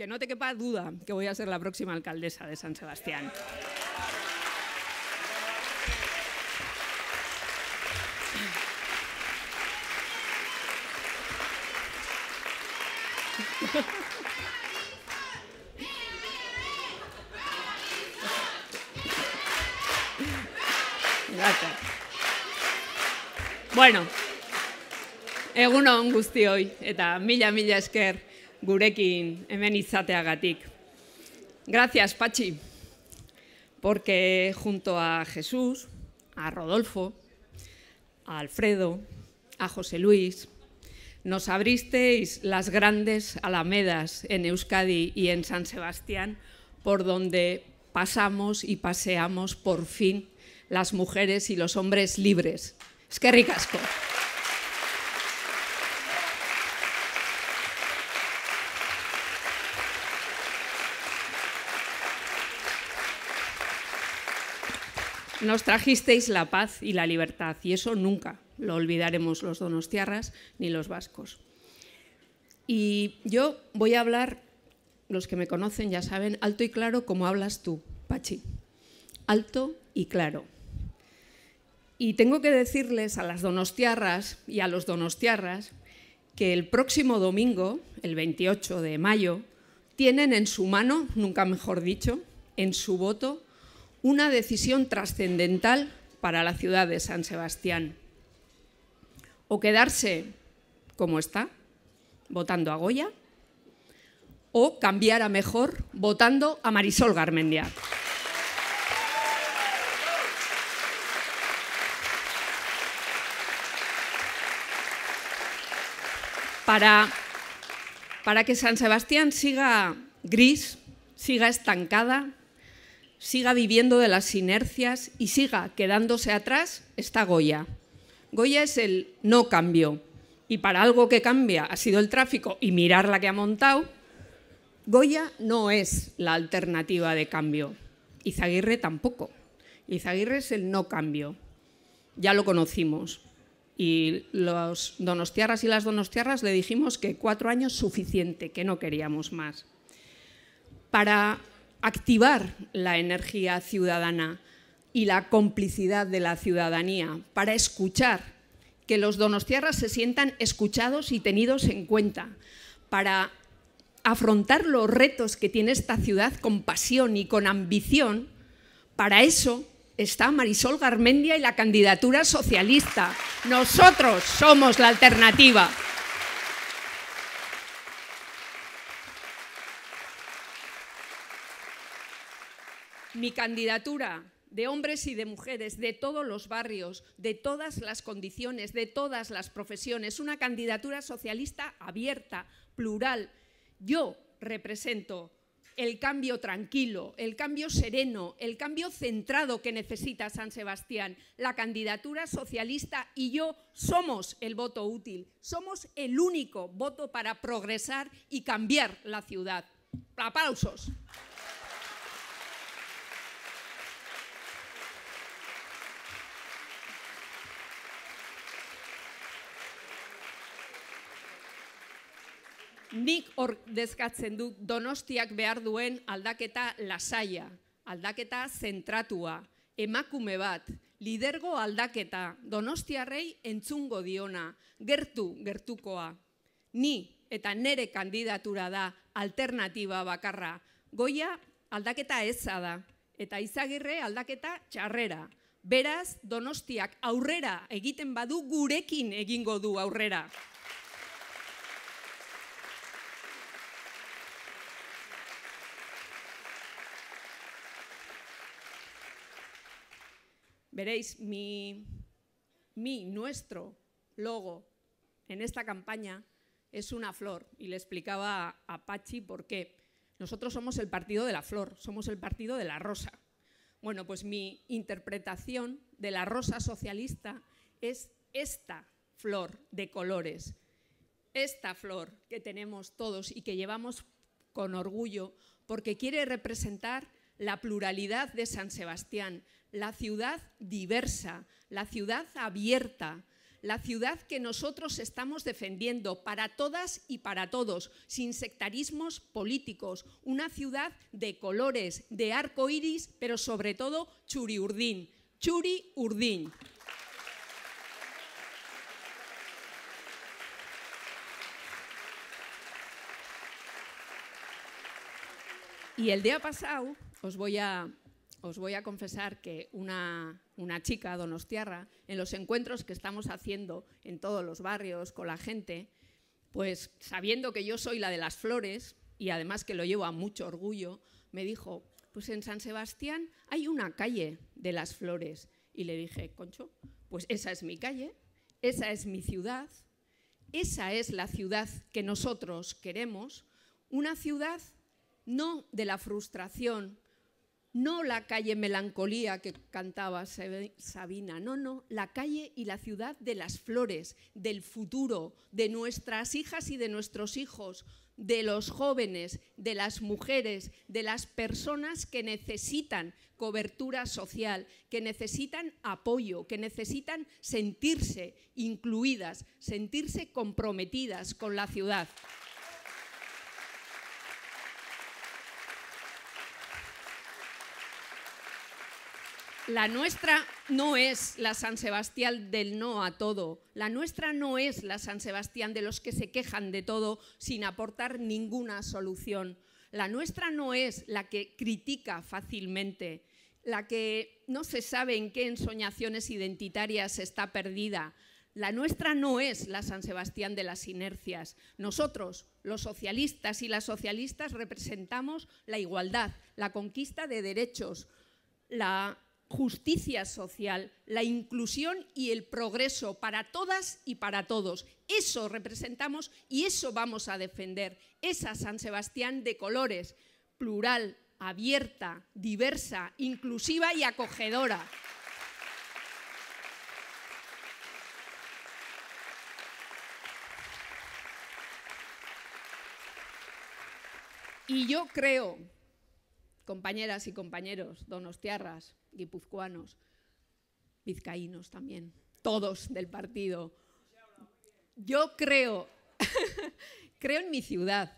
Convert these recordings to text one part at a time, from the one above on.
Que no te quepa duda que voy a ser la próxima alcaldesa de San Sebastián. Bueno, egun hon guzti eta mila mila esker. gurekin hemen izateagatik. Gracias, Pachi, porque junto a Jesús, a Rodolfo, a Alfredo, a José Luis, nos abristeis las grandes alamedas en Euskadi y en San Sebastián, por donde pasamos y paseamos por fin las mujeres y los hombres libres. Es que ricasco. Nos trajisteis la paz y la libertad y eso nunca lo olvidaremos los donostiarras ni los vascos. Y yo voy a hablar, los que me conocen ya saben, alto y claro como hablas tú, Pachi. Alto y claro. Y tengo que decirles a las donostiarras y a los donostiarras que el próximo domingo, el 28 de mayo, tienen en su mano, nunca mejor dicho, en su voto, una decisión trascendental para la ciudad de San Sebastián. O quedarse como está, votando a Goya, o cambiar a mejor votando a Marisol Garmendia. Para, para que San Sebastián siga gris, siga estancada, siga viviendo de las inercias y siga quedándose atrás está Goya. Goya es el no cambio. Y para algo que cambia ha sido el tráfico y mirar la que ha montado, Goya no es la alternativa de cambio. Izaguirre tampoco. Izaguirre es el no cambio. Ya lo conocimos. Y los donostiarras y las donostiarras le dijimos que cuatro años suficiente, que no queríamos más. Para activar la energía ciudadana y la complicidad de la ciudadanía para escuchar, que los donostiarras se sientan escuchados y tenidos en cuenta, para afrontar los retos que tiene esta ciudad con pasión y con ambición, para eso está Marisol Garmendia y la candidatura socialista. Nosotros somos la alternativa. mi candidatura de hombres y de mujeres, de todos los barrios, de todas las condiciones, de todas las profesiones, una candidatura socialista abierta, plural. Yo represento el cambio tranquilo, el cambio sereno, el cambio centrado que necesita San Sebastián. La candidatura socialista y yo somos el voto útil, somos el único voto para progresar y cambiar la ciudad. Aplausos. Nik ordezkatzen dut donostiak behar duen aldaketa lasaia, aldaketa zentratua, emakume bat, lidergo aldaketa, donostiarrei entzungo diona, gertu gertukoa. Ni eta nere kandidatura da alternativa bakarra. Goia aldaketa eza da, eta izagirre aldaketa txarrera. Beraz, donostiak aurrera egiten badu gurekin egingo du aurrera. Veréis mi, mi, nuestro logo en esta campaña es una flor y le explicaba a Pachi por qué. Nosotros somos el partido de la flor, somos el partido de la rosa. Bueno, pues mi interpretación de la rosa socialista es esta flor de colores, esta flor que tenemos todos y que llevamos con orgullo porque quiere representar la pluralidad de San Sebastián, la ciudad diversa, la ciudad abierta, la ciudad que nosotros estamos defendiendo para todas y para todos, sin sectarismos políticos, una ciudad de colores, de arco iris, pero sobre todo churi urdín. Churi urdín. Y el día pasado os voy a, confesar que una chica donostiarra, en los encuentros que estamos haciendo en todos los barrios con la gente, pues sabiendo que yo soy la de las flores y además que lo llevo a mucho orgullo, me dijo, pues en San Sebastián hay una calle de las flores. Y le dije, Concho, pues esa es mi calle, esa es mi ciudad, esa es la ciudad que nosotros queremos, una ciudad no de la frustración, no la calle Melancolía que cantaba Sabina, no, no, la calle y la ciudad de las flores, del futuro, de nuestras hijas y de nuestros hijos, de los jóvenes, de las mujeres, de las personas que necesitan cobertura social, que necesitan apoyo, que necesitan sentirse incluidas, sentirse comprometidas con la ciudad. La nuestra no es la San Sebastián del no a todo. La nuestra no es la San Sebastián de los que se quejan de todo sin aportar ninguna solución. La nuestra no es la que critica fácilmente, la que no se sabe en qué ensoñaciones identitarias está perdida. La nuestra no es la San Sebastián de las inercias. Nosotros, los socialistas y las socialistas, representamos la igualdad, la conquista de derechos, la justicia social, la inclusión y el progreso para todas y para todos. Eso representamos y eso vamos a defender. Esa San Sebastián de colores, plural, abierta, diversa, inclusiva y acogedora. Y yo creo compañeras y compañeros donostiarras, guipuzcoanos, vizcaínos también, todos del partido. Yo creo, creo en mi ciudad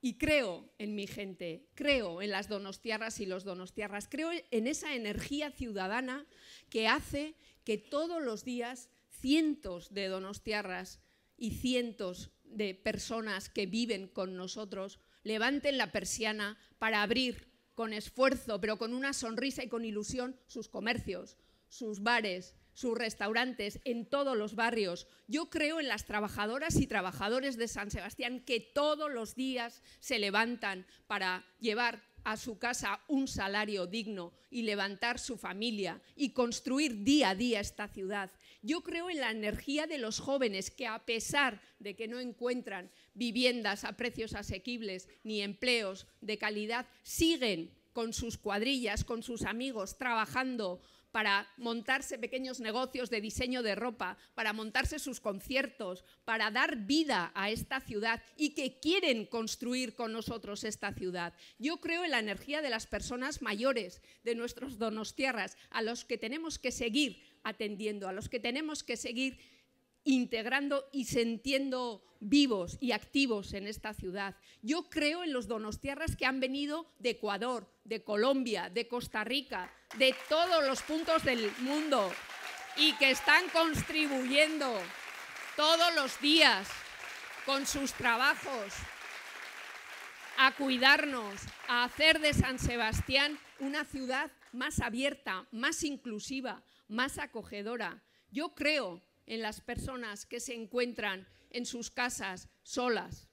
y creo en mi gente, creo en las donostiarras y los donostiarras, creo en esa energía ciudadana que hace que todos los días cientos de donostiarras y cientos de personas que viven con nosotros levanten la persiana para abrir con esfuerzo, pero con una sonrisa y con ilusión, sus comercios, sus bares, sus restaurantes, en todos los barrios. Yo creo en las trabajadoras y trabajadores de San Sebastián que todos los días se levantan para llevar a su casa un salario digno y levantar su familia y construir día a día esta ciudad. Yo creo en la energía de los jóvenes que a pesar de que no encuentran viviendas a precios asequibles ni empleos de calidad, siguen con sus cuadrillas, con sus amigos, trabajando para montarse pequeños negocios de diseño de ropa, para montarse sus conciertos, para dar vida a esta ciudad y que quieren construir con nosotros esta ciudad. Yo creo en la energía de las personas mayores, de nuestros donostierras, a los que tenemos que seguir atendiendo, a los que tenemos que seguir integrando y sintiendo vivos y activos en esta ciudad. Yo creo en los donostiarras que han venido de Ecuador, de Colombia, de Costa Rica, de todos los puntos del mundo y que están contribuyendo todos los días con sus trabajos a cuidarnos, a hacer de San Sebastián una ciudad más abierta, más inclusiva, más acogedora. Yo creo en las personas que se encuentran en sus casas solas.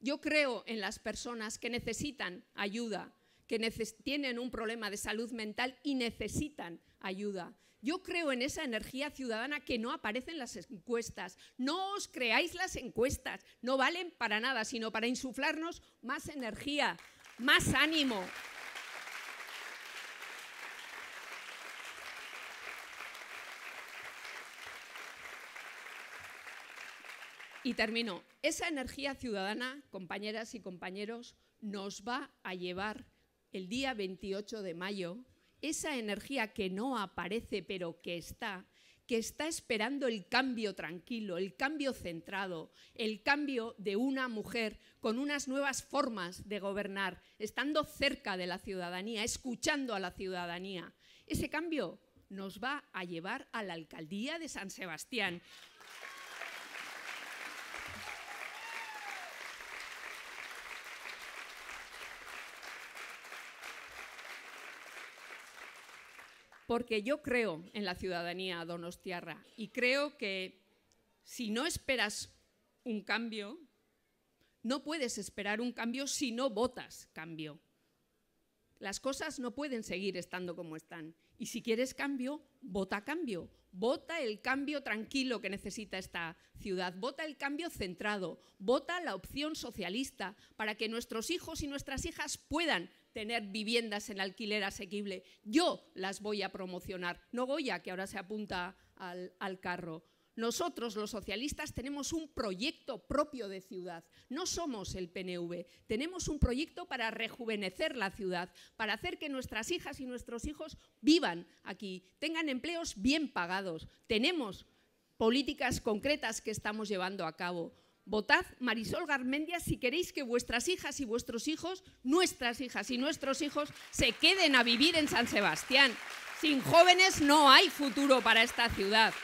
Yo creo en las personas que necesitan ayuda, que tienen un problema de salud mental y necesitan ayuda. Yo creo en esa energía ciudadana que no aparece en las encuestas. No os creáis las encuestas, no valen para nada, sino para insuflarnos más energía, más ánimo, Y termino. Esa energía ciudadana, compañeras y compañeros, nos va a llevar el día 28 de mayo, esa energía que no aparece pero que está, que está esperando el cambio tranquilo, el cambio centrado, el cambio de una mujer con unas nuevas formas de gobernar, estando cerca de la ciudadanía, escuchando a la ciudadanía. Ese cambio nos va a llevar a la alcaldía de San Sebastián, porque yo creo en la ciudadanía donostiarra y creo que si no esperas un cambio, no puedes esperar un cambio si no votas cambio. Las cosas no pueden seguir estando como están. Y si quieres cambio, vota cambio. Vota el cambio tranquilo que necesita esta ciudad. Vota el cambio centrado. Vota la opción socialista para que nuestros hijos y nuestras hijas puedan tener viviendas en alquiler asequible. Yo las voy a promocionar. No voy a que ahora se apunta al carro. Nosotros, los socialistas, tenemos un proyecto propio de ciudad. No somos el PNV. Tenemos un proyecto para rejuvenecer la ciudad, para hacer que nuestras hijas y nuestros hijos vivan aquí, tengan empleos bien pagados. Tenemos políticas concretas que estamos llevando a cabo. Votad Marisol Garmendia si queréis que vuestras hijas y vuestros hijos, nuestras hijas y nuestros hijos, se queden a vivir en San Sebastián. Sin jóvenes no hay futuro para esta ciudad.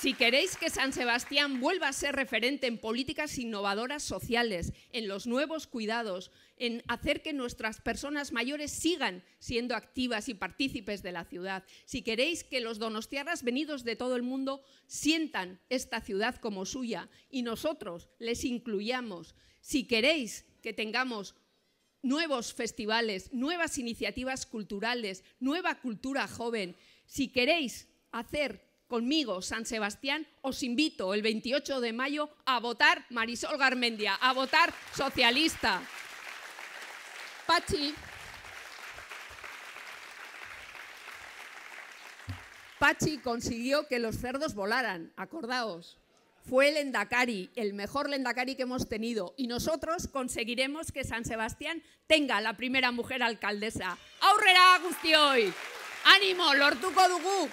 Si queréis que San Sebastián vuelva a ser referente en políticas innovadoras sociales, en los nuevos cuidados, en hacer que nuestras personas mayores sigan siendo activas y partícipes de la ciudad, si queréis que los donostiarras venidos de todo el mundo sientan esta ciudad como suya y nosotros les incluyamos, si queréis que tengamos nuevos festivales, nuevas iniciativas culturales, nueva cultura joven, si queréis hacer conmigo, San Sebastián, os invito el 28 de mayo a votar Marisol Garmendia, a votar socialista. Pachi. Pachi consiguió que los cerdos volaran, acordaos. Fue el Endacari, el mejor Endacari que hemos tenido. Y nosotros conseguiremos que San Sebastián tenga la primera mujer alcaldesa. ¡Aurrera, Agustioy! ¡Ánimo, Lortuco dugu!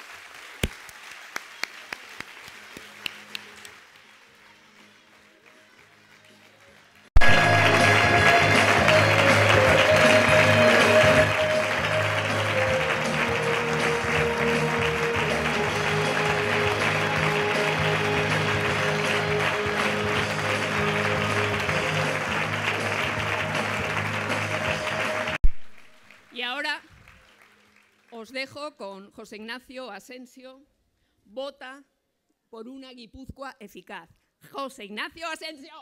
os dejo con José Ignacio Asensio. Vota por una Guipúzcoa eficaz. José Ignacio Asensio.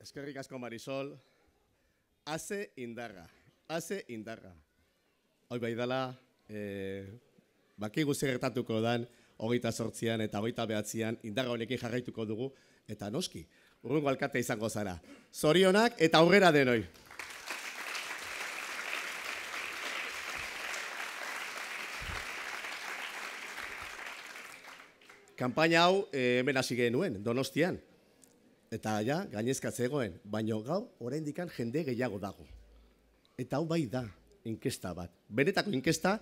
Es que ricas con Marisol. Hace indarra. Hace indarra. Hoy la... eh, dan, hogeita sortzian eta hogeita behatzean indaga honekin jarraituko dugu, eta noski, urrungo alkatea izango zara. Zorionak eta aurrera denoi. Kampaina hau eh, hemen hasi genuen, donostian. Eta ja, gainezka zegoen, baino gau, oraindikan jende gehiago dago. Eta hau bai da, inkesta bat. Benetako inkesta,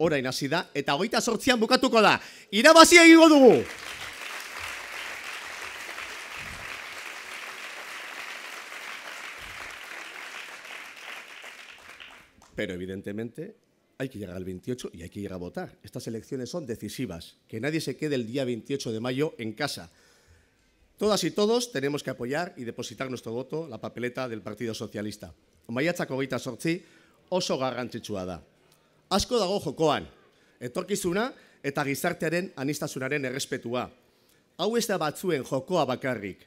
orain y da, eta hogeita sortzian bukatuko da. Pero evidentemente hay que llegar al 28 y hay que ir a votar. Estas elecciones son decisivas. Que nadie se quede el día 28 de mayo en casa. Todas y todos tenemos que apoyar y depositar nuestro voto la papeleta del Partido Socialista. Maiatzak oso garrantzitsua asko dago jokoan, etorkizuna eta gizartearen anistasunaren errespetua. Hau ez da batzuen jokoa bakarrik.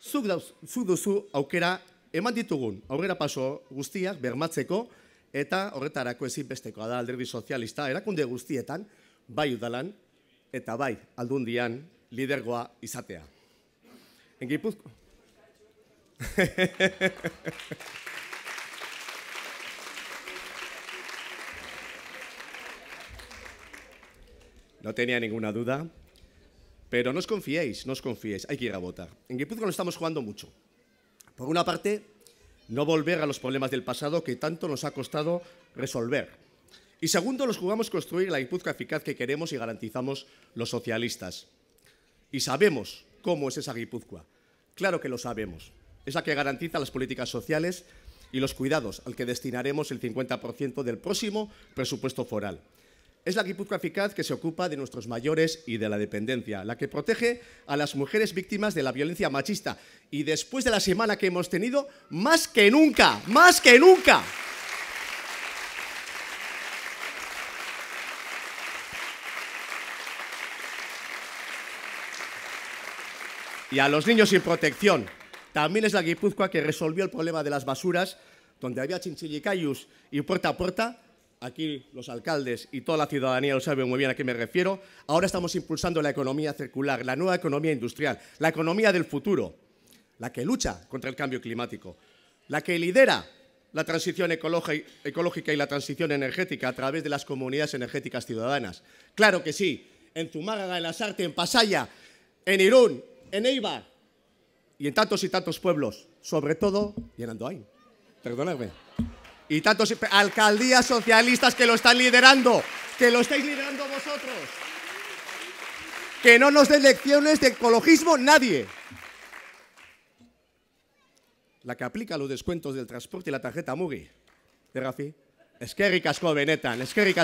Zuk, da, zuk duzu aukera eman ditugun aurrera paso guztiak bermatzeko eta horretarako ezinbestekoa da alderdi sozialista erakunde guztietan bai udalan eta bai aldundian lidergoa izatea. Engipuzko? No tenía ninguna duda. Pero no os confiéis, no os confiéis, hay que ir a votar. En Guipúzcoa no estamos jugando mucho. Por una parte, no volver a los problemas del pasado que tanto nos ha costado resolver. Y segundo, nos jugamos construir la Guipúzcoa eficaz que queremos y garantizamos los socialistas. Y sabemos cómo es esa Guipúzcoa. Claro que lo sabemos. Es la que garantiza las políticas sociales y los cuidados, al que destinaremos el 50% del próximo presupuesto foral. Es la Guipúzcoa Eficaz que se ocupa de nuestros mayores y de la dependencia, la que protege a las mujeres víctimas de la violencia machista. Y después de la semana que hemos tenido, más que nunca, más que nunca. Y a los niños sin protección. También es la Guipúzcoa que resolvió el problema de las basuras, donde había chinchillicayus y puerta a puerta, aquí los alcaldes y toda la ciudadanía lo saben muy bien a qué me refiero, ahora estamos impulsando la economía circular, la nueva economía industrial, la economía del futuro, la que lucha contra el cambio climático, la que lidera la transición ecológica y la transición energética a través de las comunidades energéticas ciudadanas. Claro que sí, en Zumárraga, en Lasarte, en Pasaya, en Irún, en Eibar y en tantos y tantos pueblos, sobre todo en Andoain. Perdonadme y tantos alcaldías socialistas que lo están liderando, que lo estáis liderando vosotros. Que no nos den lecciones de ecologismo nadie. La que aplica los descuentos del transporte y la tarjeta Mugi. De Rafi. Es que benetan, es que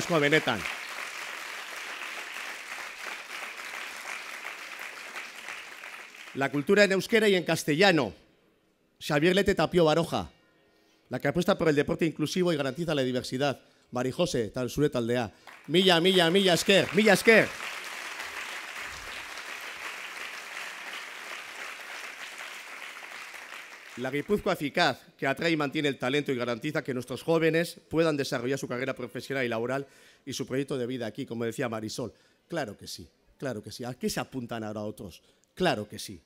La cultura en euskera y en castellano. Xavier Lete Tapio Baroja la que apuesta por el deporte inclusivo y garantiza la diversidad. Marijose, tal suret aldea. Milla, milla, milla esker, milla esker. La Guipúzcoa eficaz, que atrae y mantiene el talento y garantiza que nuestros jóvenes puedan desarrollar su carrera profesional y laboral y su proyecto de vida aquí, como decía Marisol. Claro que sí, claro que sí. ¿A qué se apuntan ahora otros? Claro que sí.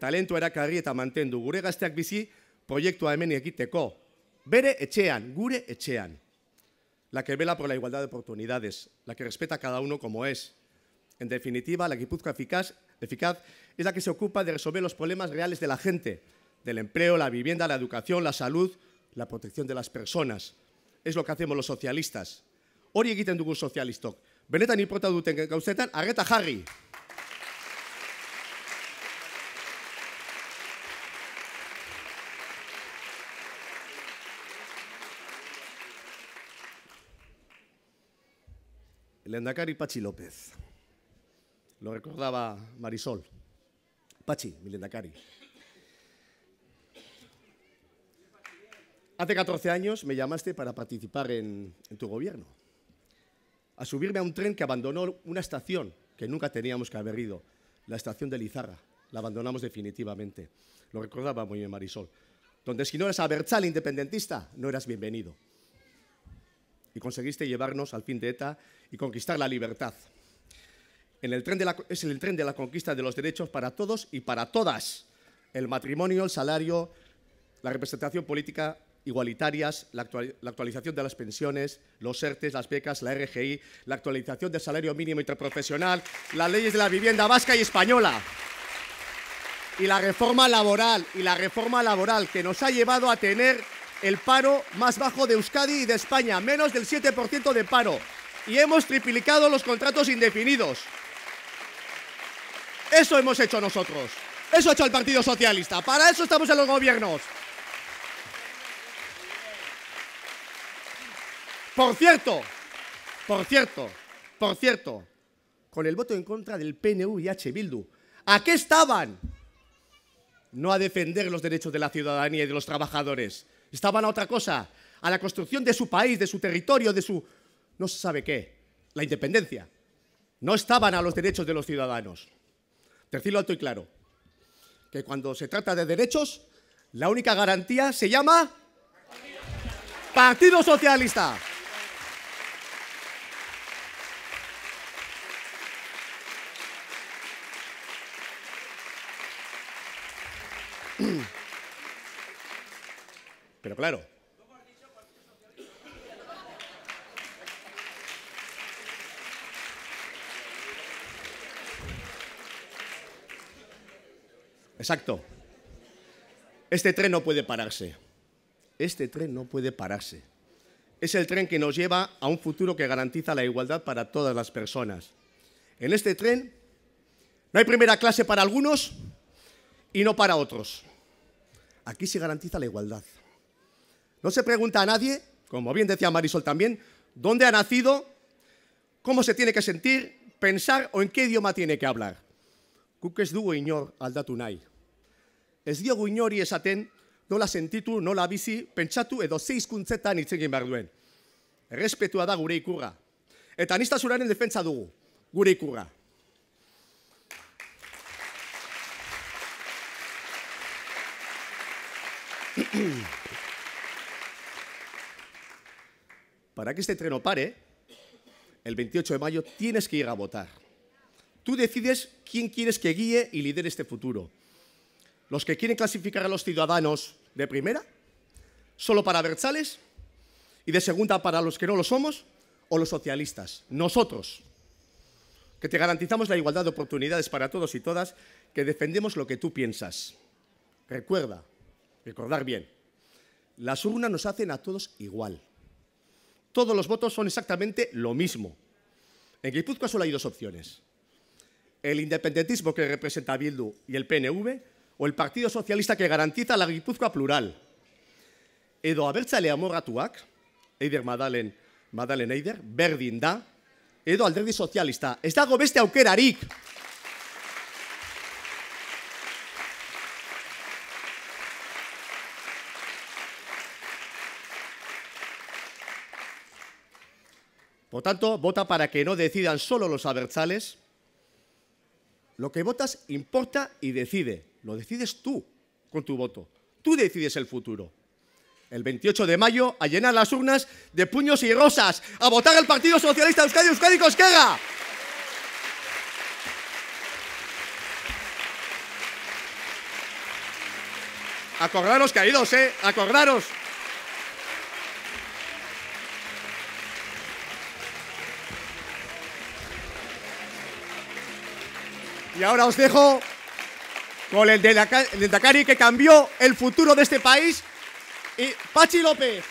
talento era carrieta, eta mantendu. Gure gazteak bizi proiektua hemen co bere echean, gure echean. La que vela por la igualdad de oportunidades, la que respeta a cada uno como es. En definitiva, la que eficaz, eficaz es la que se ocupa de resolver los problemas reales de la gente, del empleo, la vivienda, la educación, la salud, la protección de las personas. Es lo que hacemos los socialistas. Hori egiten dugu sozialistok. Benetan importa duten gauzetan, arreta jarri! El Pachi López. Lo recordaba Marisol. Pachi, mi Endacari. Hace 14 años me llamaste para participar en, tu gobierno, a subirme a un tren que abandonó una estación que nunca teníamos que haber ido, la estación de Lizarra. La abandonamos definitivamente. Lo recordaba muy bien Marisol. Donde si no eras abertzal independentista, no eras bienvenido y conseguiste llevarnos al fin de ETA y conquistar la libertad. En el tren es el tren de la conquista de los derechos para todos y para todas. El matrimonio, el salario, la representación política igualitarias, la, actualización de las pensiones, los ERTES, las becas, la RGI, la actualización del salario mínimo interprofesional, las leyes de la vivienda vasca y española y la reforma laboral y la reforma laboral que nos ha llevado a tener el paro más bajo de Euskadi y de España, menos del 7% de paro. Y hemos triplicado los contratos indefinidos. Eso hemos hecho nosotros. Eso ha hecho el Partido Socialista. Para eso estamos en los gobiernos. Por cierto, por cierto, por cierto, con el voto en contra del PNU y H. Bildu, ¿a qué estaban? No a defender los derechos de la ciudadanía y de los trabajadores, Estaban a otra cosa, a la construcción de su país, de su territorio, de su... no se sabe qué, la independencia. No estaban a los derechos de los ciudadanos. Decirlo alto y claro, que cuando se trata de derechos, la única garantía se llama Partido Socialista. Pero claro. Exacto. Este tren no puede pararse. Este tren no puede pararse. Es el tren que nos lleva a un futuro que garantiza la igualdad para todas las personas. En este tren no hay primera clase para algunos y no para otros. Aquí se garantiza la igualdad. No se pregunta a nadie, como bien decía Marisol también, dónde ha nacido, cómo se tiene que sentir, pensar o en qué idioma tiene que hablar. Guk ez dugu inor aldatu nahi. Ez diogu inori esaten nola sentitu, nola bizi, pentsatu edo zeizkuntzetan itzegin behar duen. Errespetua da gure ikurra. Eta anistazuraren defentsa dugu, gure ikurra. Thank you. para que este tren pare, el 28 de mayo tienes que ir a votar. Tú decides quién quieres que guíe y lidere este futuro. Los que quieren clasificar a los ciudadanos de primera, solo para Berchales, y de segunda para los que no lo somos, o los socialistas, nosotros, que te garantizamos la igualdad de oportunidades para todos y todas, que defendemos lo que tú piensas. Recuerda, recordar bien, las urnas nos hacen a todos igual. todos los votos son exactamente lo mismo. En Guipúzcoa solo hay dos opciones. El independentismo que representa a Bildu y el PNV o el Partido Socialista que garantiza la Guipúzcoa plural. Edo abertzale amorratuak, Eider Madalen, Madalen Eider, berdin da, edo alderdi Socialista. Ez dago beste aukerarik! Por tanto, vota para que no decidan solo los abertzales. Lo que votas importa y decide. Lo decides tú con tu voto. Tú decides el futuro. El 28 de mayo, a llenar las urnas de puños y rosas. A votar al Partido Socialista Euskadi Euskadi Cosquera. Acordaros, caídos, ¿eh? Acordaros. Y ahora os dejo con el de Dakari que cambió el futuro de este país. Y Pachi López.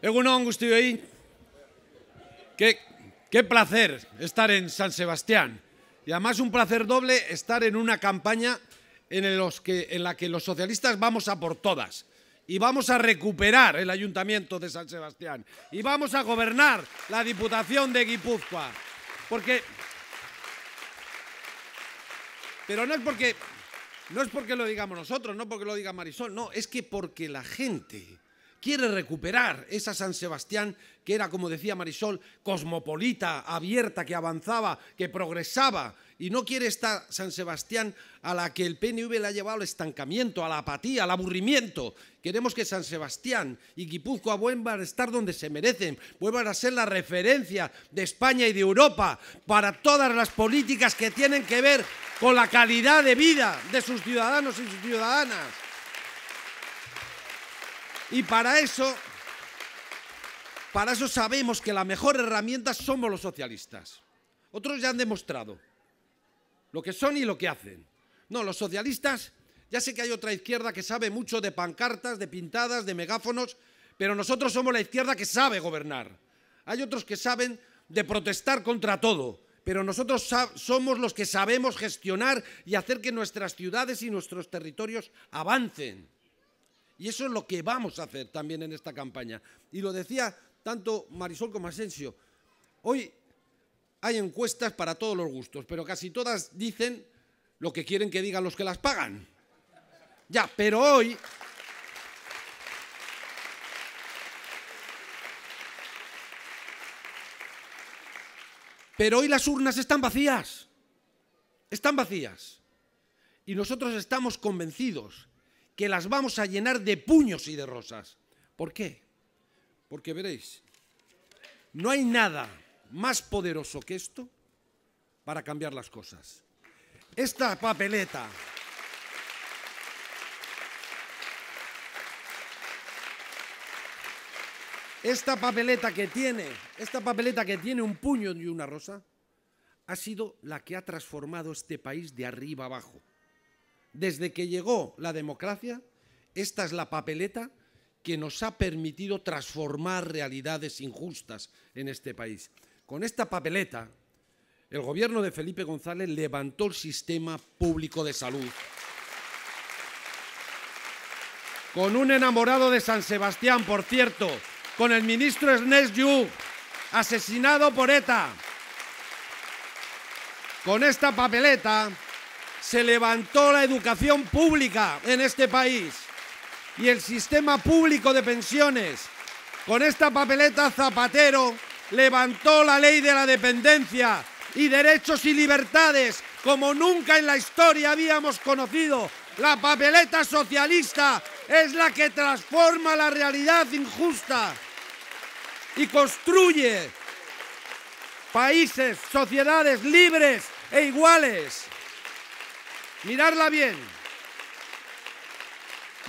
Egunon guztioi, qué, qué placer estar en San Sebastián. Y además un placer doble estar en una campaña en, la que los socialistas vamos a por todas. Y vamos a recuperar el ayuntamiento de San Sebastián. Y vamos a gobernar la Diputación de Guipúzcoa. Porque... Pero no es porque... No es porque lo digamos nosotros, no porque lo diga Marisol, no, es que porque la gente quiere recuperar esa San Sebastián que era, como decía Marisol, cosmopolita, abierta, que avanzaba, que progresaba, y no quiere esta San Sebastián a la que el PNV le ha llevado al estancamiento, a la apatía, al aburrimiento. Queremos que San Sebastián y Guipúzcoa vuelvan a estar donde se merecen, vuelvan a ser la referencia de España y de Europa para todas las políticas que tienen que ver con la calidad de vida de sus ciudadanos y sus ciudadanas. Y para eso, para eso sabemos que la mejor herramienta somos los socialistas. Otros ya han demostrado lo que son y lo que hacen. No, los socialistas, ya sé que hay otra izquierda que sabe mucho de pancartas, de pintadas, de megáfonos, pero nosotros somos la izquierda que sabe gobernar. Hay otros que saben de protestar contra todo, pero nosotros somos los que sabemos gestionar y hacer que nuestras ciudades y nuestros territorios avancen. Y eso es lo que vamos a hacer también en esta campaña. Y lo decía tanto Marisol como Asensio. Hoy hay encuestas para todos los gustos, pero casi todas dicen lo que quieren que digan los que las pagan. Ya, pero hoy... Pero hoy las urnas están vacías. Están vacías. Y nosotros estamos convencidos que las vamos a llenar de puños y de rosas. ¿Por qué? Porque veréis, no hay nada más poderoso que esto para cambiar las cosas. Esta papeleta... Esta papeleta que tiene, esta papeleta que tiene un puño y una rosa, ha sido la que ha transformado este país de arriba abajo. Desde que llegó la democracia, esta es la papeleta que nos ha permitido transformar realidades injustas en este país. Con esta papeleta, el gobierno de Felipe González levantó el sistema público de salud. Con un enamorado de San Sebastián, por cierto, con el ministro Ernest Yu, asesinado por ETA. Con esta papeleta se levantó la educación pública en este país y el sistema público de pensiones. Con esta papeleta Zapatero levantó la ley de la dependencia y derechos y libertades como nunca en la historia habíamos conocido. La papeleta socialista es la que transforma la realidad injusta y construye países, sociedades libres e iguales. Mirarla bien.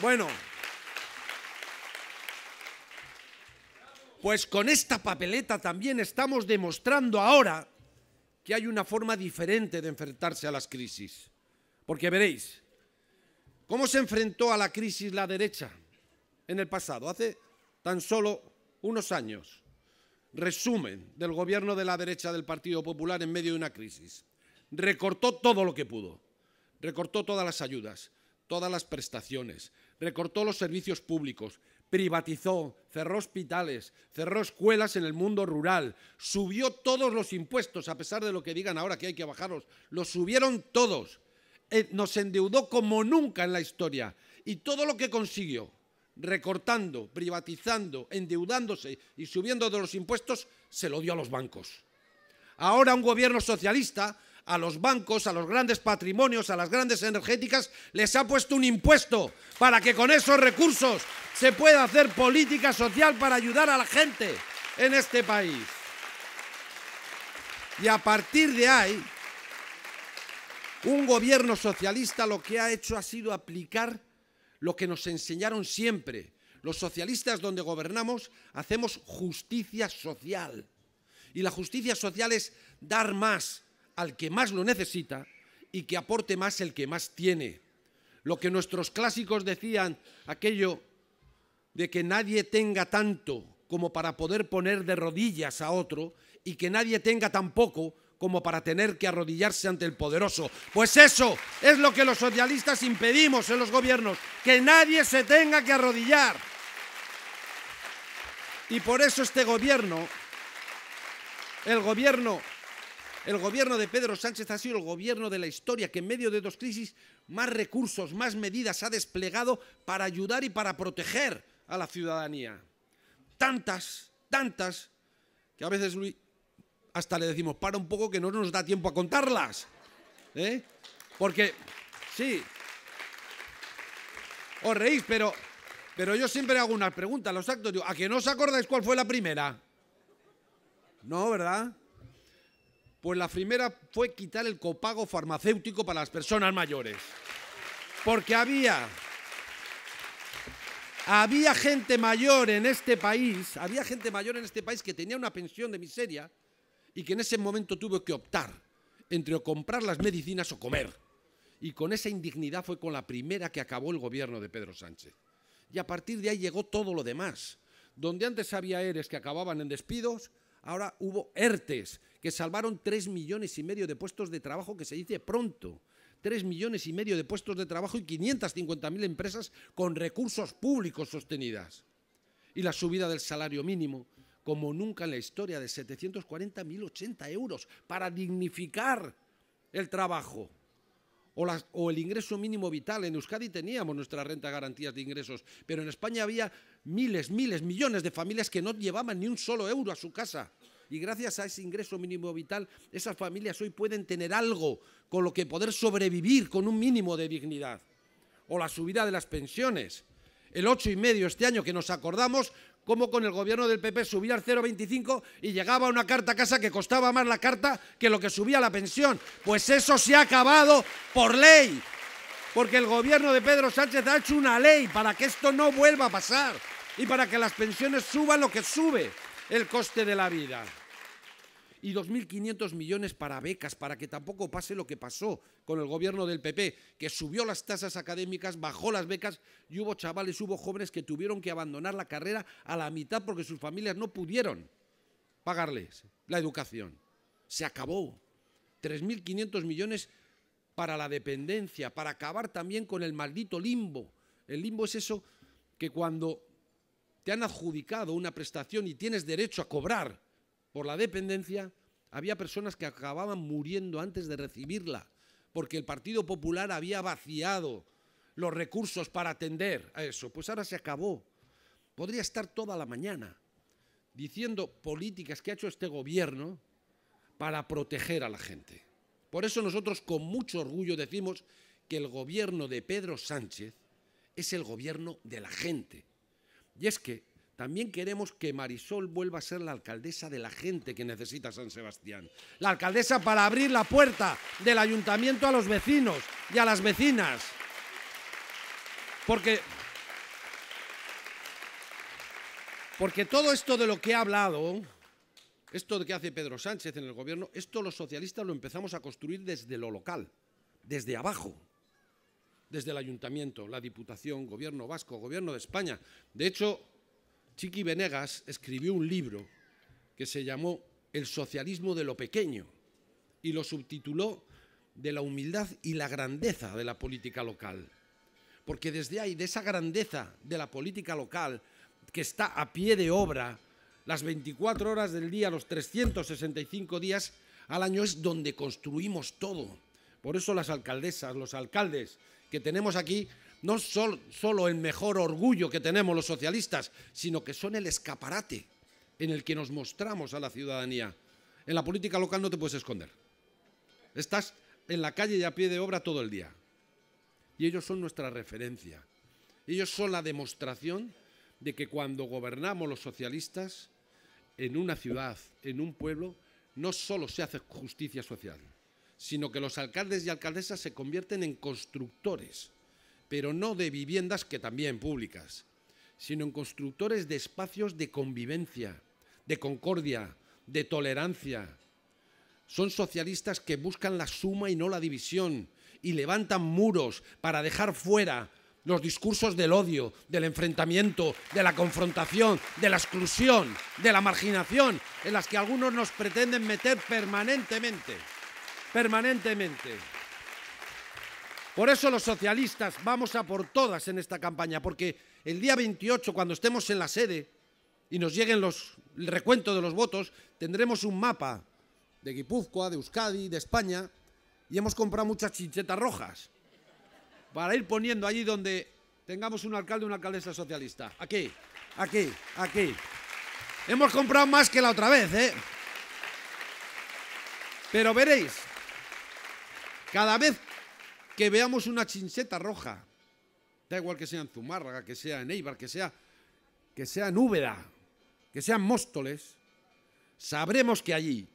Bueno, pues con esta papeleta también estamos demostrando ahora que hay una forma diferente de enfrentarse a las crisis. Porque veréis, ¿cómo se enfrentó a la crisis la derecha en el pasado? Hace tan solo unos años. Resumen del gobierno de la derecha del Partido Popular en medio de una crisis. Recortó todo lo que pudo Recortó todas las ayudas, todas las prestaciones, recortó los servicios públicos, privatizó, cerró hospitales, cerró escuelas en el mundo rural, subió todos los impuestos, a pesar de lo que digan ahora que hay que bajarlos, los subieron todos, eh, nos endeudó como nunca en la historia y todo lo que consiguió, recortando, privatizando, endeudándose y subiendo de los impuestos, se lo dio a los bancos. Ahora un gobierno socialista a los bancos, a los grandes patrimonios, a las grandes energéticas, les ha puesto un impuesto para que con esos recursos se pueda hacer política social para ayudar a la gente en este país. Y a partir de ahí, un gobierno socialista lo que ha hecho ha sido aplicar lo que nos enseñaron siempre. Los socialistas donde gobernamos hacemos justicia social. Y la justicia social es dar más, al que más lo necesita y que aporte más el que más tiene. Lo que nuestros clásicos decían, aquello de que nadie tenga tanto como para poder poner de rodillas a otro y que nadie tenga tan poco como para tener que arrodillarse ante el poderoso. Pues eso es lo que los socialistas impedimos en los gobiernos, que nadie se tenga que arrodillar. Y por eso este gobierno, el gobierno el gobierno de Pedro Sánchez ha sido el gobierno de la historia que en medio de dos crisis más recursos, más medidas ha desplegado para ayudar y para proteger a la ciudadanía. Tantas, tantas, que a veces hasta le decimos, para un poco que no nos da tiempo a contarlas. ¿eh? Porque, sí, os reís, pero, pero yo siempre hago unas pregunta a los actos. Digo, ¿a que no os acordáis cuál fue la primera? No, ¿verdad? Pues la primera fue quitar el copago farmacéutico para las personas mayores. Porque había, había gente mayor en este país, había gente mayor en este país que tenía una pensión de miseria y que en ese momento tuvo que optar entre comprar las medicinas o comer. Y con esa indignidad fue con la primera que acabó el gobierno de Pedro Sánchez. Y a partir de ahí llegó todo lo demás. Donde antes había ERES que acababan en despidos, ahora hubo ERTES que salvaron 3 millones y medio de puestos de trabajo, que se dice pronto. 3 millones y medio de puestos de trabajo y 550.000 empresas con recursos públicos sostenidas. Y la subida del salario mínimo, como nunca en la historia, de 740.080 euros, para dignificar el trabajo. O, o, el ingreso mínimo vital. En Euskadi teníamos nuestra renta garantías de ingresos, pero en España había miles, miles, millones de familias que no llevaban ni un solo euro a su casa y gracias a ese ingreso mínimo vital, esas familias hoy pueden tener algo con lo que poder sobrevivir con un mínimo de dignidad. O la subida de las pensiones. El y medio este año que nos acordamos cómo con el gobierno del PP subía al 0,25 y llegaba una carta a casa que costaba más la carta que lo que subía la pensión. Pues eso se ha acabado por ley. Porque el gobierno de Pedro Sánchez ha hecho una ley para que esto no vuelva a pasar y para que las pensiones suban lo que sube el coste de la vida y 2.500 millones para becas, para que tampoco pase lo que pasó con el gobierno del PP, que subió las tasas académicas, bajó las becas y hubo chavales, hubo jóvenes que tuvieron que abandonar la carrera a la mitad porque sus familias no pudieron pagarles la educación. Se acabó. 3.500 millones para la dependencia, para acabar también con el maldito limbo. El limbo es eso que cuando te han adjudicado una prestación y tienes derecho a cobrar, por la dependencia, había personas que acababan muriendo antes de recibirla, porque el Partido Popular había vaciado los recursos para atender a eso. Pues ahora se acabó. Podría estar toda la mañana diciendo políticas que ha hecho este gobierno para proteger a la gente. Por eso nosotros con mucho orgullo decimos que el gobierno de Pedro Sánchez es el gobierno de la gente. Y es que también queremos que Marisol vuelva a ser la alcaldesa de la gente que necesita San Sebastián. La alcaldesa para abrir la puerta del ayuntamiento a los vecinos y a las vecinas. Porque, porque todo esto de lo que ha hablado, esto de que hace Pedro Sánchez en el gobierno, esto los socialistas lo empezamos a construir desde lo local, desde abajo, desde el ayuntamiento, la diputación, gobierno vasco, gobierno de España. De hecho, Chiqui Venegas escribió un libro que se llamó El socialismo de lo pequeño y lo subtituló De la humildad y la grandeza de la política local. Porque desde ahí, de esa grandeza de la política local que está a pie de obra, las 24 horas del día, los 365 días al año es donde construimos todo. Por eso las alcaldesas, los alcaldes que tenemos aquí no solo el mejor orgullo que tenemos los socialistas, sino que son el escaparate en el que nos mostramos a la ciudadanía. En la política local no te puedes esconder. Estás en la calle y a pie de obra todo el día. Y ellos son nuestra referencia. Ellos son la demostración de que cuando gobernamos los socialistas, en una ciudad, en un pueblo, no solo se hace justicia social, sino que los alcaldes y alcaldesas se convierten en constructores pero no de viviendas que también públicas, sino en constructores de espacios de convivencia, de concordia, de tolerancia. Son socialistas que buscan la suma y no la división y levantan muros para dejar fuera los discursos del odio, del enfrentamiento, de la confrontación, de la exclusión, de la marginación, en las que algunos nos pretenden meter permanentemente, permanentemente. Por eso los socialistas vamos a por todas en esta campaña, porque el día 28, cuando estemos en la sede y nos lleguen los, el recuento de los votos, tendremos un mapa de Guipúzcoa, de Euskadi, de España, y hemos comprado muchas chinchetas rojas para ir poniendo allí donde tengamos un alcalde o una alcaldesa socialista. Aquí, aquí, aquí. Hemos comprado más que la otra vez, ¿eh? Pero veréis, cada vez que veamos una chinseta roja. Da igual que sea en Zumárraga, que sea en Eibar, que sea, que sea en Úbeda, que sea Móstoles. Sabremos que allí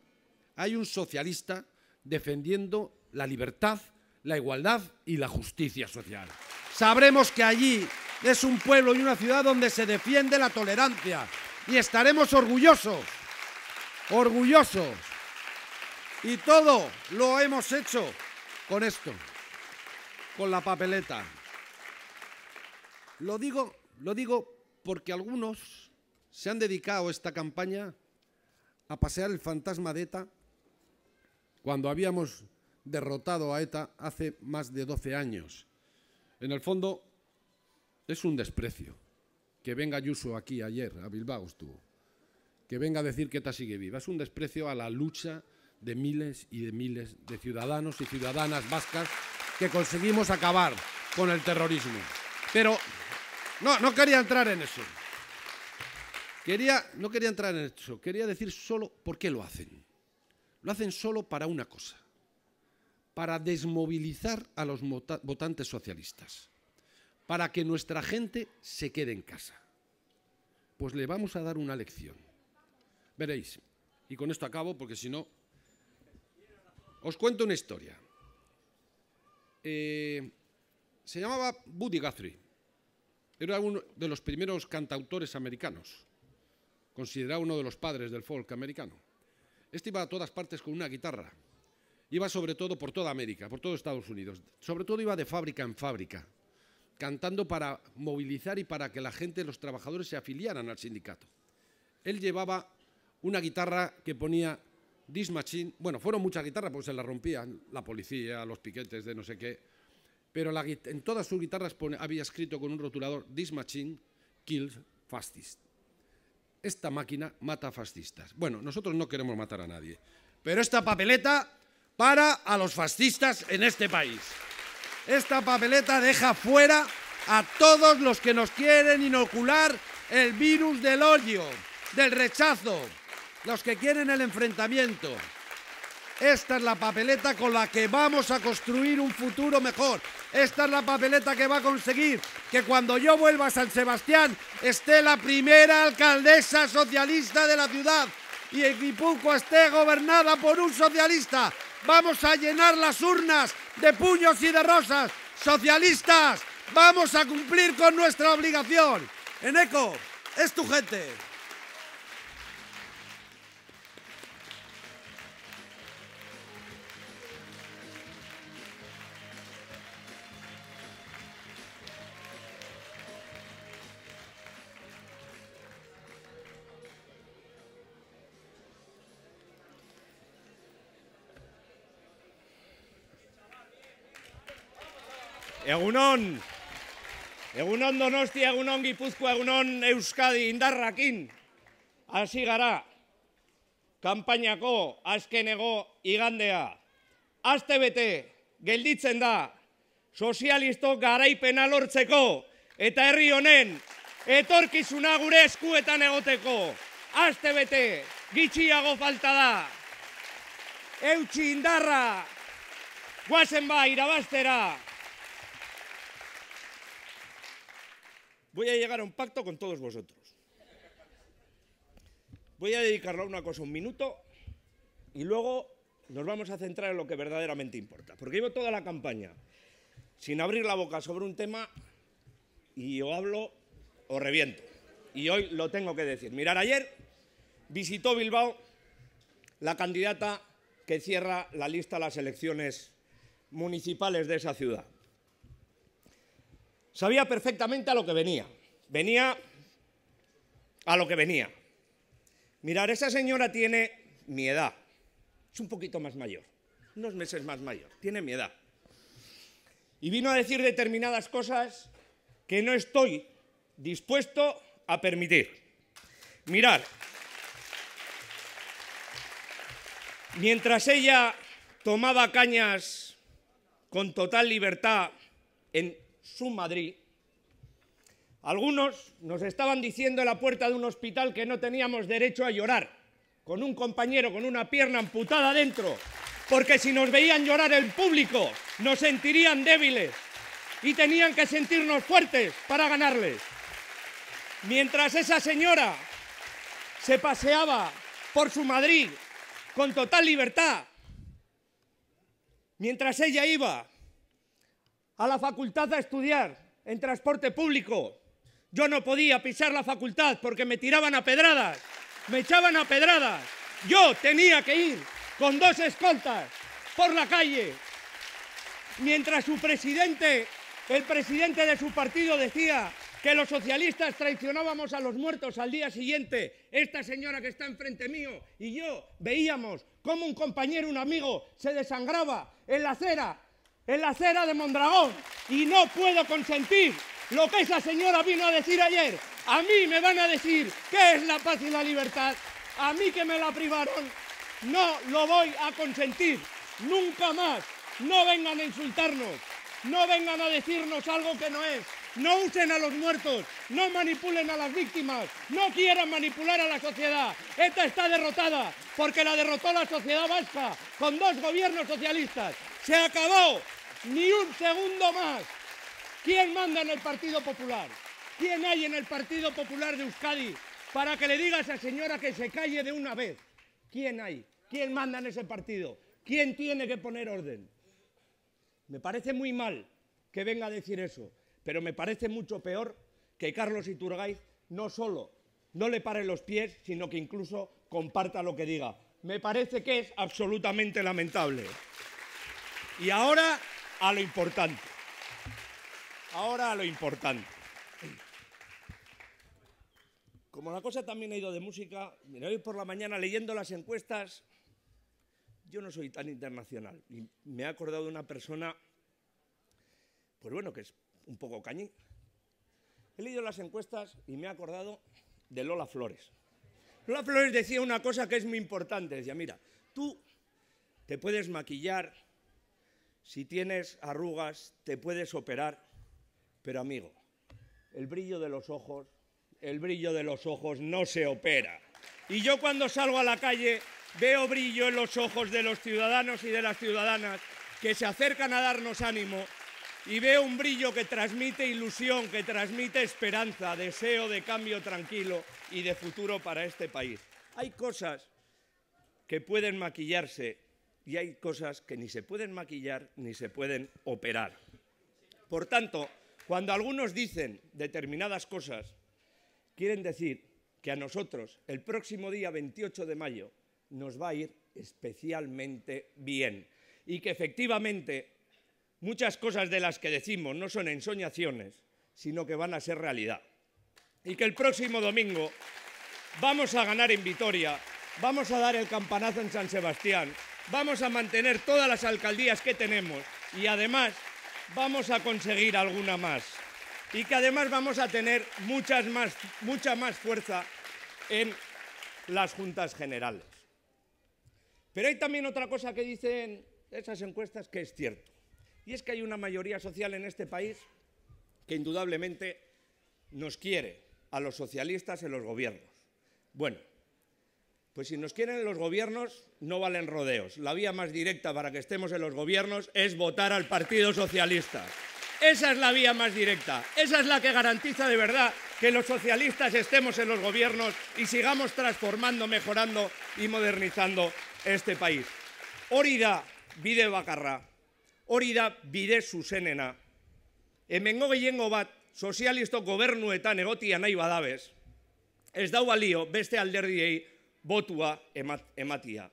hay un socialista defendiendo la libertad, la igualdad y la justicia social. Sabremos que allí es un pueblo y una ciudad donde se defiende la tolerancia y estaremos orgullosos, orgullosos. Y todo lo hemos hecho con esto con la papeleta. Lo digo, lo digo porque algunos se han dedicado esta campaña a pasear el fantasma de ETA cuando habíamos derrotado a ETA hace más de 12 años. En el fondo, es un desprecio que venga Ayuso aquí ayer, a Bilbao estuvo, que venga a decir que ETA sigue viva. Es un desprecio a la lucha de miles y de miles de ciudadanos y ciudadanas vascas que conseguimos acabar con el terrorismo. Pero no, quería entrar en eso. Quería, no quería entrar en eso, quería decir solo por qué lo hacen. Lo hacen solo para una cosa, para desmovilizar a los votantes socialistas, para que nuestra gente se quede en casa. Pues le vamos a dar una lección. Veréis, y con esto acabo porque si no, os cuento una historia. Eh, se llamaba Buddy Guthrie. Era uno de los primeros cantautores americanos, considerado uno de los padres del folk americano. Este iba a todas partes con una guitarra. Iba sobre todo por toda América, por todo Estados Unidos. Sobre todo iba de fábrica en fábrica, cantando para movilizar y para que la gente, los trabajadores, se afiliaran al sindicato. Él llevaba una guitarra que ponía This Machine, bueno, fueron muchas guitarras porque se las rompían la policía, los piquetes de no sé qué, pero en todas sus guitarras había escrito con un rotulador This Machine kills fascists. Esta máquina mata a fascistas. Bueno, nosotros no queremos matar a nadie, pero esta papeleta para a los fascistas en este país. Esta papeleta deja fuera a todos los que nos quieren inocular el virus del odio, del rechazo, los que quieren el enfrentamiento. Esta es la papeleta con la que vamos a construir un futuro mejor. Esta es la papeleta que va a conseguir que cuando yo vuelva a San Sebastián esté la primera alcaldesa socialista de la ciudad y el esté gobernada por un socialista. Vamos a llenar las urnas de puños y de rosas. Socialistas, vamos a cumplir con nuestra obligación. en eco es tu gente. Egunon! Egunon Donostia, egunon Gipuzkoa, egunon Euskadi indarrakin! Asi gara, kampainako askenego igandea. Aste bete, gelditzen da, sozialisto garaipen alortzeko eta herri honen etorkizuna gure eskuetan egoteko. Astebete bete, gitxiago falta da. Eutxi indarra, guazen ba, irabaztera. Voy a llegar a un pacto con todos vosotros. Voy a dedicarlo a una cosa un minuto y luego nos vamos a centrar en lo que verdaderamente importa. Porque llevo toda la campaña sin abrir la boca sobre un tema y o hablo o reviento. Y hoy lo tengo que decir. Mirar, ayer visitó Bilbao la candidata que cierra la lista a las elecciones municipales de esa ciudad. Sabía perfectamente a lo que venía. Venía a lo que venía. Mirar, esa señora tiene mi edad. Es un poquito más mayor. Unos meses más mayor. Tiene mi edad. Y vino a decir determinadas cosas que no estoy dispuesto a permitir. Mirar, mientras ella tomaba cañas con total libertad en su Madrid, algunos nos estaban diciendo en la puerta de un hospital que no teníamos derecho a llorar, con un compañero con una pierna amputada dentro, porque si nos veían llorar el público nos sentirían débiles y tenían que sentirnos fuertes para ganarles. Mientras esa señora se paseaba por su Madrid con total libertad, mientras ella iba a la facultad a estudiar en transporte público. Yo no podía pisar la facultad porque me tiraban a pedradas, me echaban a pedradas. Yo tenía que ir con dos escoltas por la calle, mientras su presidente, el presidente de su partido decía que los socialistas traicionábamos a los muertos al día siguiente, esta señora que está enfrente mío y yo veíamos cómo un compañero, un amigo, se desangraba en la acera en la acera de Mondragón y no puedo consentir lo que esa señora vino a decir ayer. A mí me van a decir qué es la paz y la libertad. A mí que me la privaron, no lo voy a consentir. Nunca más. No vengan a insultarnos. No vengan a decirnos algo que no es. No usen a los muertos, no manipulen a las víctimas, no quieran manipular a la sociedad. esta está derrotada porque la derrotó la sociedad vasca con dos gobiernos socialistas. Se acabó ni un segundo más. ¿Quién manda en el Partido Popular? ¿Quién hay en el Partido Popular de Euskadi para que le diga a esa señora que se calle de una vez? ¿Quién hay? ¿Quién manda en ese partido? ¿Quién tiene que poner orden? Me parece muy mal que venga a decir eso, pero me parece mucho peor que Carlos Iturgaiz no solo no le pare los pies, sino que incluso comparta lo que diga. Me parece que es absolutamente lamentable. Y ahora a lo importante. Ahora a lo importante. Como la cosa también ha ido de música, mira, hoy por la mañana leyendo las encuestas, yo no soy tan internacional. Y me he acordado de una persona, pues bueno, que es un poco cañí. He leído las encuestas y me he acordado de Lola Flores. Lola Flores decía una cosa que es muy importante. Decía, mira, tú te puedes maquillar, si tienes arrugas, te puedes operar, pero amigo, el brillo de los ojos, el brillo de los ojos no se opera. Y yo cuando salgo a la calle veo brillo en los ojos de los ciudadanos y de las ciudadanas que se acercan a darnos ánimo y veo un brillo que transmite ilusión, que transmite esperanza, deseo de cambio tranquilo y de futuro para este país. Hay cosas que pueden maquillarse y hay cosas que ni se pueden maquillar ni se pueden operar. Por tanto, cuando algunos dicen determinadas cosas, quieren decir que a nosotros el próximo día 28 de mayo nos va a ir especialmente bien y que efectivamente muchas cosas de las que decimos no son ensoñaciones, sino que van a ser realidad. Y que el próximo domingo vamos a ganar en Vitoria, vamos a dar el campanazo en San Sebastián vamos a mantener todas las alcaldías que tenemos y además vamos a conseguir alguna más. Y que además vamos a tener mucha más fuerza en las juntas generales. Pero hay también otra cosa que dicen esas encuestas que es cierto. Y es que hay una mayoría social en este país que indudablemente nos quiere a los socialistas en los gobiernos. Bueno, pues si nos quieren en los gobiernos, no valen rodeos. La vía más directa para que estemos en los gobiernos es votar al Partido Socialista. Esa es la vía más directa. Esa es la que garantiza de verdad que los socialistas estemos en los gobiernos y sigamos transformando, mejorando y modernizando este país. orida vide bide orida vide susenena. bide zuzenena. Hemengo bat, Socialista gobernuetan egotia nahi badabez, ez dau balio beste alderdiei botua ematia.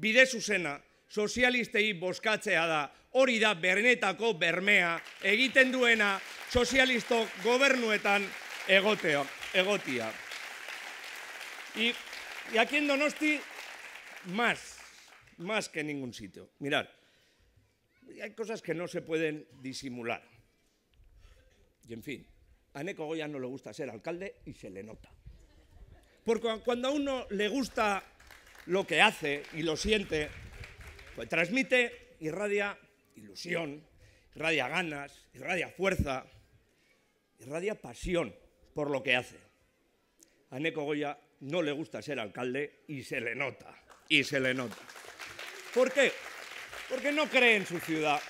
Bide zuzena, sozialistei boskatzea da, hori da berenetako bermea egiten duena sozialisto gobernuetan egotea, egotia. I, I aquí en Donosti, más, más que ningún sitio. Mirad, hay cosas que no se pueden disimular. Y en fin, a Neko Goya no le gusta ser alcalde y se le nota. Porque cuando a uno le gusta lo que hace y lo siente, pues transmite, irradia ilusión, irradia ganas, irradia fuerza, irradia pasión por lo que hace. A Neco Goya no le gusta ser alcalde y se le nota, y se le nota. ¿Por qué? Porque no cree en su ciudad,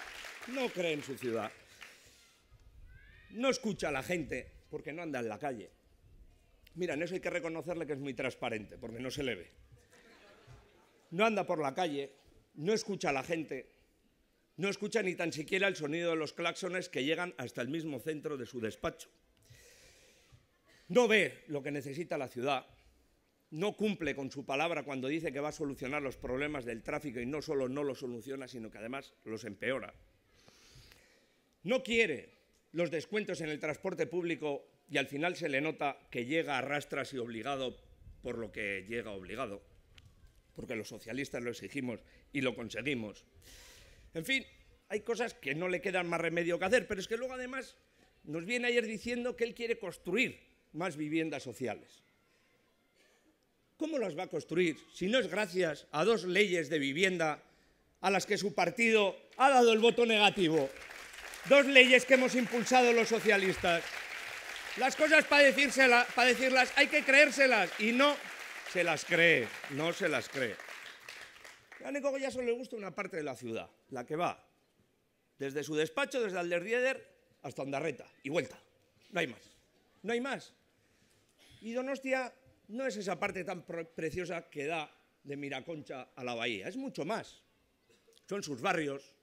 no cree en su ciudad. No escucha a la gente porque no anda en la calle. Mira, eso hay que reconocerle que es muy transparente, porque no se le ve. No anda por la calle, no escucha a la gente, no escucha ni tan siquiera el sonido de los claxones que llegan hasta el mismo centro de su despacho. No ve lo que necesita la ciudad, no cumple con su palabra cuando dice que va a solucionar los problemas del tráfico y no solo no los soluciona, sino que además los empeora. No quiere los descuentos en el transporte público y al final se le nota que llega a rastras y obligado por lo que llega obligado, porque los socialistas lo exigimos y lo conseguimos. En fin, hay cosas que no le quedan más remedio que hacer, pero es que luego además nos viene ayer diciendo que él quiere construir más viviendas sociales. ¿Cómo las va a construir si no es gracias a dos leyes de vivienda a las que su partido ha dado el voto negativo? Dos leyes que hemos impulsado los socialistas las cosas para decirlas hay que creérselas y no se las cree, no se las cree. A Nico ya solo le gusta una parte de la ciudad, la que va desde su despacho, desde Alderrieder hasta Ondarreta y vuelta. No hay más, no hay más. Y Donostia no es esa parte tan preciosa que da de Miraconcha a la bahía, es mucho más. Son sus barrios,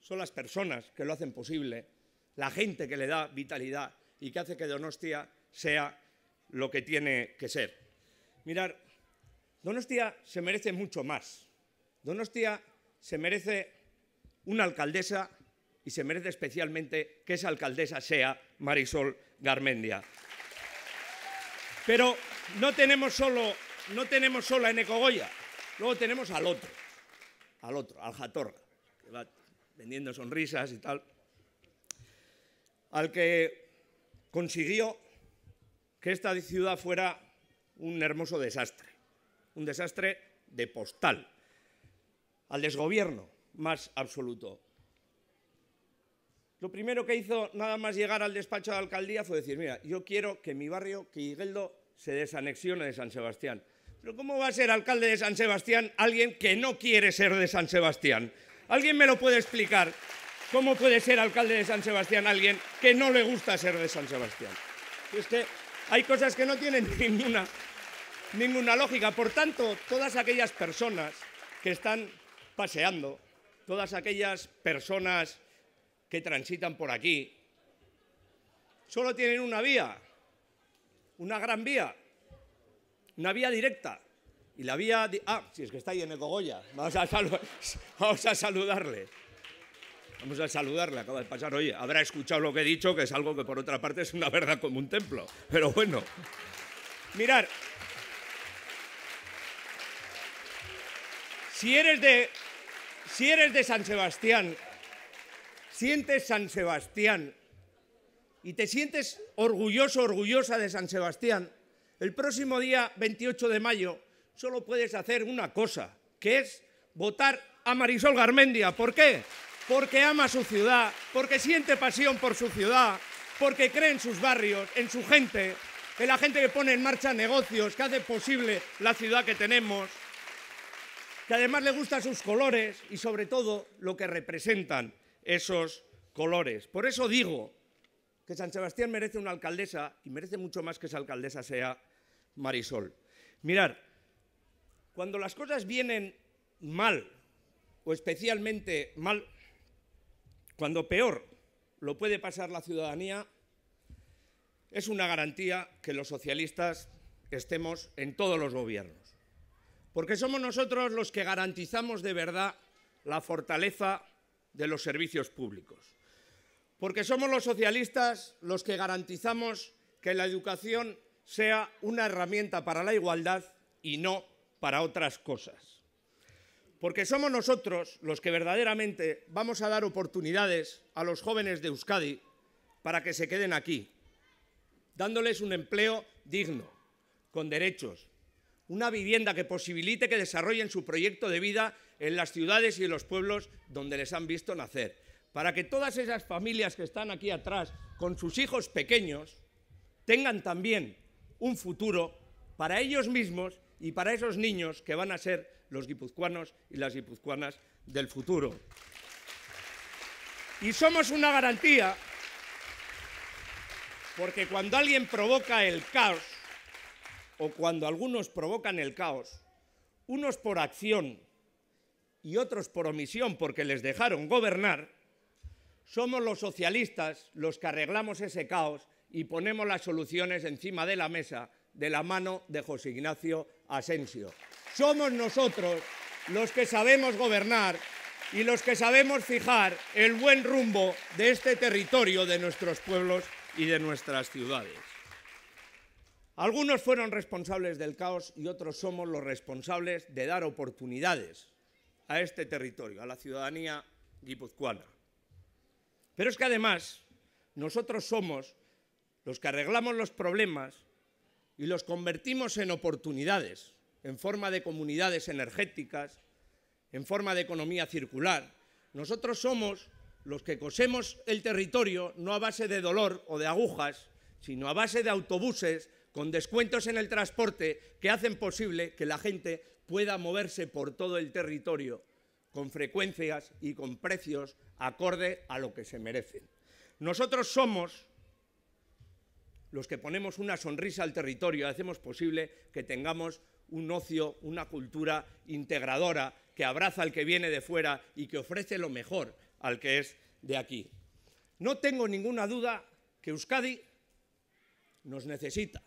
son las personas que lo hacen posible, la gente que le da vitalidad y que hace que Donostia sea lo que tiene que ser. Mirar, Donostia se merece mucho más. Donostia se merece una alcaldesa y se merece especialmente que esa alcaldesa sea Marisol Garmendia. Pero no tenemos solo, no tenemos solo a luego tenemos al otro, al otro, al Jatorga, que va vendiendo sonrisas y tal, al que consiguió que esta ciudad fuera un hermoso desastre, un desastre de postal, al desgobierno más absoluto. Lo primero que hizo nada más llegar al despacho de alcaldía fue decir, mira, yo quiero que mi barrio, que se desanexione de San Sebastián. Pero ¿cómo va a ser alcalde de San Sebastián alguien que no quiere ser de San Sebastián? ¿Alguien me lo puede explicar? ¿Cómo puede ser alcalde de San Sebastián alguien que no le gusta ser de San Sebastián? Es que hay cosas que no tienen ninguna, ninguna lógica. Por tanto, todas aquellas personas que están paseando, todas aquellas personas que transitan por aquí, solo tienen una vía, una gran vía, una vía directa. Y la vía... Ah, si es que está ahí en el Vamos a, vamos a saludarle. Vamos a saludarle, acaba de pasar. Oye, habrá escuchado lo que he dicho, que es algo que por otra parte es una verdad como un templo. Pero bueno, mirar. Si eres de, si eres de San Sebastián, sientes San Sebastián y te sientes orgulloso, orgullosa de San Sebastián, el próximo día 28 de mayo solo puedes hacer una cosa, que es votar a Marisol Garmendia. ¿Por qué? porque ama su ciudad, porque siente pasión por su ciudad, porque cree en sus barrios, en su gente, en la gente que pone en marcha negocios, que hace posible la ciudad que tenemos, que además le gustan sus colores y sobre todo lo que representan esos colores. Por eso digo que San Sebastián merece una alcaldesa y merece mucho más que esa alcaldesa sea Marisol. Mirar, cuando las cosas vienen mal o especialmente mal, cuando peor lo puede pasar la ciudadanía, es una garantía que los socialistas estemos en todos los gobiernos. Porque somos nosotros los que garantizamos de verdad la fortaleza de los servicios públicos. Porque somos los socialistas los que garantizamos que la educación sea una herramienta para la igualdad y no para otras cosas porque somos nosotros los que verdaderamente vamos a dar oportunidades a los jóvenes de Euskadi para que se queden aquí, dándoles un empleo digno, con derechos, una vivienda que posibilite que desarrollen su proyecto de vida en las ciudades y en los pueblos donde les han visto nacer, para que todas esas familias que están aquí atrás con sus hijos pequeños tengan también un futuro para ellos mismos y para esos niños que van a ser los guipuzcoanos y las guipuzcoanas del futuro. Y somos una garantía porque cuando alguien provoca el caos, o cuando algunos provocan el caos, unos por acción y otros por omisión porque les dejaron gobernar, somos los socialistas los que arreglamos ese caos y ponemos las soluciones encima de la mesa de la mano de José Ignacio Asensio somos nosotros los que sabemos gobernar y los que sabemos fijar el buen rumbo de este territorio, de nuestros pueblos y de nuestras ciudades. Algunos fueron responsables del caos y otros somos los responsables de dar oportunidades a este territorio, a la ciudadanía guipuzcoana. Pero es que además nosotros somos los que arreglamos los problemas y los convertimos en oportunidades en forma de comunidades energéticas, en forma de economía circular. Nosotros somos los que cosemos el territorio no a base de dolor o de agujas, sino a base de autobuses con descuentos en el transporte que hacen posible que la gente pueda moverse por todo el territorio con frecuencias y con precios acorde a lo que se merecen. Nosotros somos los que ponemos una sonrisa al territorio, hacemos posible que tengamos un ocio, una cultura integradora que abraza al que viene de fuera y que ofrece lo mejor al que es de aquí. No tengo ninguna duda que Euskadi nos necesita.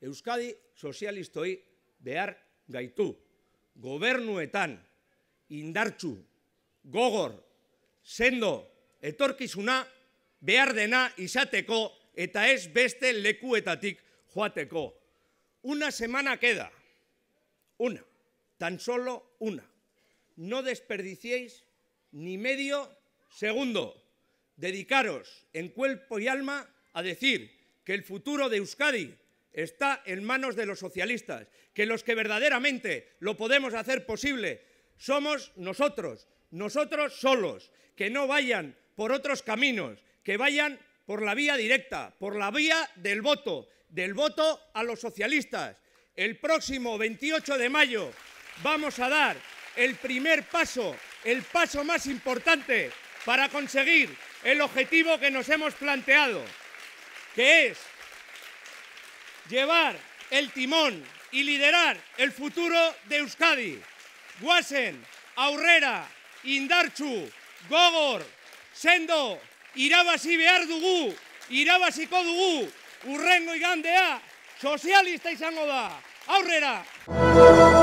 Euskadi sozialistoi behar gaitu. Gobernuetan, indarchu, gogor, sendo, etorkizuna, behar dena izateko eta ez beste lekuetatik joateko. Una semana queda. Una, tan solo una. No desperdiciéis ni medio segundo. Dedicaros en cuerpo y alma a decir que el futuro de Euskadi está en manos de los socialistas, que los que verdaderamente lo podemos hacer posible somos nosotros, nosotros solos, que no vayan por otros caminos, que vayan por la vía directa, por la vía del voto, del voto a los socialistas, el próximo 28 de mayo vamos a dar el primer paso, el paso más importante para conseguir el objetivo que nos hemos planteado, que es llevar el timón y liderar el futuro de Euskadi. Guasen, Aurrera, Indarchu, Gogor, Sendo, y Beardugú, Irabas y dugu, urrengo igandea sozialista izango da. Aurrera!